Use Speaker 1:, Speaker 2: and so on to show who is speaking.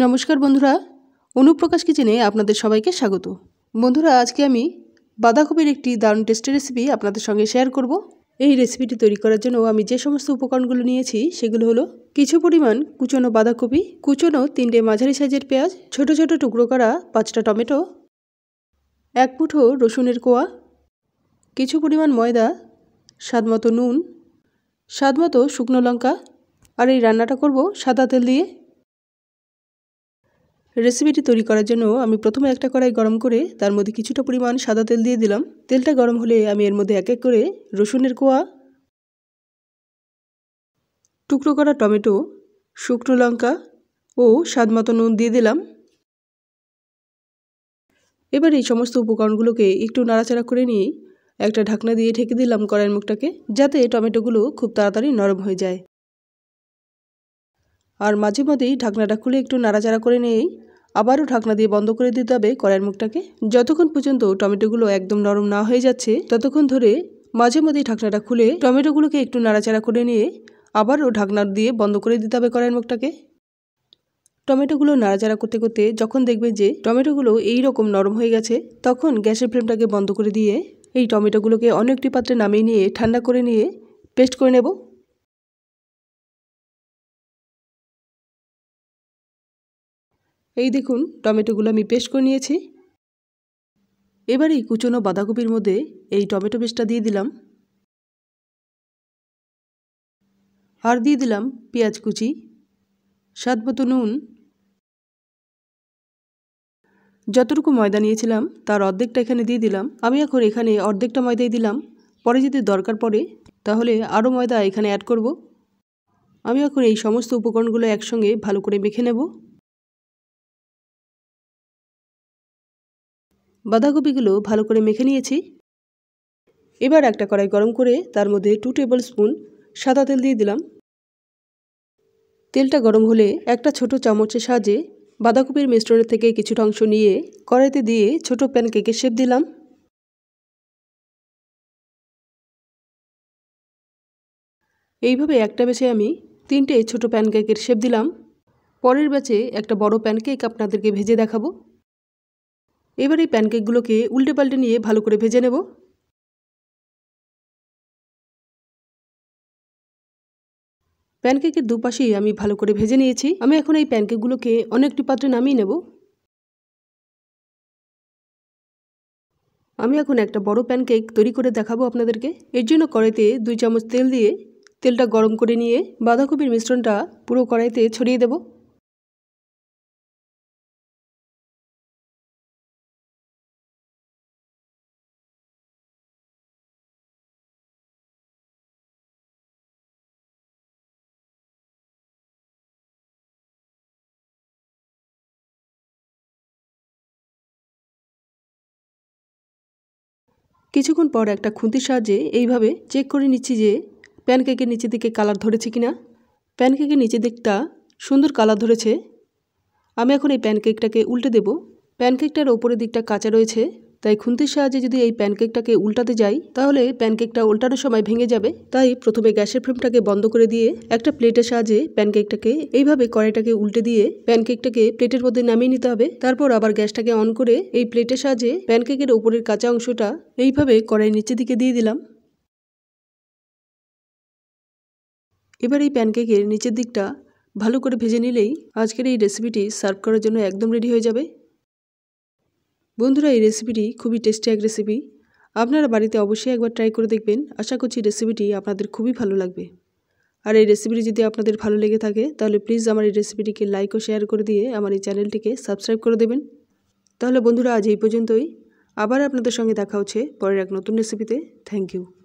Speaker 1: নমস্কার বন্ধুরা অনুপ্রকাশ কিচেনে আপনাদের সবাইকে স্বাগত বন্ধুরা আজকে আমি বাঁধাকপির একটি দারুণ টেস্টি রেসিপি আপনাদের সঙ্গে শেয়ার করব এই রেসিপিটি তৈরি করার জন্য আমি যে সমস্ত উপকরণগুলো নিয়েছি সেগুলো হলো কিছু পরিমাণ কুচনো বাঁধাকপি কুচনো তিনটে মাঝারি সাইজের পেঁয়াজ ছোট ছোট টুকরো করা পাঁচটা টমেটো এক মুঠো রসুনের কোয়া কিছু পরিমাণ ময়দা স্বাদমতো নুন স্বাদমতো শুকনো লঙ্কা আর এই রান্নাটা করব সাদা তেল দিয়ে রেসিপিটি তৈরি করার জন্য আমি প্রথমে একটা কড়াই গরম করে তার মধ্যে কিছুটা পরিমাণ সাদা তেল দিয়ে দিলাম তেলটা গরম হলে আমি এর মধ্যে এক এক করে রসুনের কোয়া টুকরো করা টমেটো শুকনো লঙ্কা ও স্বাদ মতো নুন দিয়ে দিলাম এবার এই সমস্ত উপকরণগুলোকে একটু নাড়াচাড়া করে নিয়ে একটা ঢাকনা দিয়ে ঢেকে দিলাম কড়াইয়ের মুখটাকে যাতে টমেটোগুলো খুব তাড়াতাড়ি নরম হয়ে যায় আর মাঝে মধ্যেই ঢাকনাটা খুলে একটু নাড়াচাড়া করে নিয়েই আবারও ঢাকনা দিয়ে বন্ধ করে দিতে হবে কড়াইয়ের মুখটাকে যতক্ষণ পর্যন্ত টমেটোগুলো একদম নরম না হয়ে যাচ্ছে ততক্ষণ ধরে মাঝে মধ্যেই ঢাকনাটা খুলে টমেটোগুলোকে একটু নাড়াচাড়া করে নিয়ে আবারও ঢাকনা দিয়ে বন্ধ করে দিতে হবে কড়াইয়ের মুখটাকে টমেটোগুলো নাড়াচাড়া করতে করতে যখন দেখবে যে টমেটোগুলো এই রকম নরম হয়ে গেছে তখন গ্যাসের ফ্লেমটাকে বন্ধ করে দিয়ে এই টমেটোগুলোকে অনেকটি পাত্রে নামিয়ে নিয়ে ঠান্ডা করে নিয়ে পেস্ট
Speaker 2: করে নেব এই দেখুন টমেটোগুলো আমি পেস্ট করে নিয়েছি এবার এই কুচনো বাঁধাকপির মধ্যে এই টমেটো পেস্টটা দিয়ে দিলাম আর দিয়ে দিলাম পেঁয়াজ কুচি স্বাদ মতো নুন
Speaker 1: যতটুকু ময়দা নিয়েছিলাম তার অর্ধেকটা এখানে দিয়ে দিলাম আমি এখন এখানে অর্ধেকটা ময়দাই দিলাম পরে যদি দরকার পড়ে তাহলে আরও ময়দা এখানে অ্যাড করব আমি এখন এই সমস্ত উপকরণগুলো একসঙ্গে ভালো করে মেখে নেব
Speaker 2: বাঁধাকপিগুলো
Speaker 1: ভালো করে মেখে নিয়েছি এবার একটা কড়াই গরম করে তার মধ্যে টু টেবিল স্পুন সাদা তেল দিয়ে দিলাম তেলটা গরম হলে একটা ছোট চামচের সাহায্যে বাঁধাকপির মিশ্রণের থেকে কিছুটা অংশ নিয়ে কড়াইতে দিয়ে ছোট প্যানকেকের শেপ দিলাম এইভাবে একটা বেছে আমি তিনটে ছোট প্যানকেকের শেপ দিলাম পরের ব্যাচে একটা বড় প্যানকেক আপনাদেরকে ভেজে দেখাবো এবার এই প্যানকেকগুলোকে উল্টে
Speaker 2: পাল্টে নিয়ে ভালো করে ভেজে নেব প্যানকেকের দুপাশেই আমি ভালো করে ভেজে নিয়েছি আমি এখন এই প্যানকেকগুলোকে অনেকটি পাত্রে নামিয়ে নেব
Speaker 1: আমি এখন একটা বড় প্যানকেক তৈরি করে দেখাবো আপনাদেরকে এর জন্য কড়াইতে দুই চামচ তেল দিয়ে তেলটা গরম করে নিয়ে বাঁধাকপির মিশ্রণটা পুরো কড়াইতে ছড়িয়ে দেবো কিছুক্ষণ পর একটা খুঁতির সাহায্যে এইভাবে চেক করে নিচ্ছি যে প্যানকেকের নিচের দিকে কালার ধরেছে কিনা প্যানকেকের নিচের দিকটা সুন্দর কালার ধরেছে আমি এখন এই প্যানকেকটাকে উল্টে দেব প্যানকেকটার ওপরের দিকটা কাঁচা রয়েছে তাই খুন্তির সাহায্যে যদি এই প্যানকেকটাকে উল্টাতে যাই তাহলে প্যানকেকটা উল্টানোর সময় ভেঙে যাবে তাই প্রথমে গ্যাসের ফ্লেমটাকে বন্ধ করে দিয়ে একটা প্লেটের সাহায্যে প্যানকেকটাকে এইভাবে কড়াইটাকে উল্টে দিয়ে প্যানকেকটাকে প্লেটের মধ্যে নামিয়ে নিতে হবে তারপর আবার গ্যাসটাকে অন করে এই প্লেটের সাহায্যে প্যানকেকের উপরের কাঁচা অংশটা এইভাবে কড়াই নিচের দিকে দিয়ে দিলাম এবার এই প্যানকেকের নিচের দিকটা ভালো করে ভেজে নিলেই আজকের এই রেসিপিটি সার্ভ করার জন্য একদম রেডি হয়ে যাবে বন্ধুরা এই রেসিপিটি খুবই টেস্টি এক রেসিপি আপনারা বাড়িতে অবশ্যই একবার ট্রাই করে দেখবেন আশা করছি রেসিপিটি আপনাদের খুবই ভালো লাগবে আর এই রেসিপিটি যদি আপনাদের ভালো লেগে থাকে তাহলে প্লিজ আমার এই রেসিপিটিকে লাইক ও শেয়ার করে দিয়ে আমার এই চ্যানেলটিকে সাবস্ক্রাইব করে দেবেন তাহলে বন্ধুরা আজ এই পর্যন্তই আবার আপনাদের সঙ্গে দেখা হচ্ছে পরের এক নতুন রেসিপিতে থ্যাংক ইউ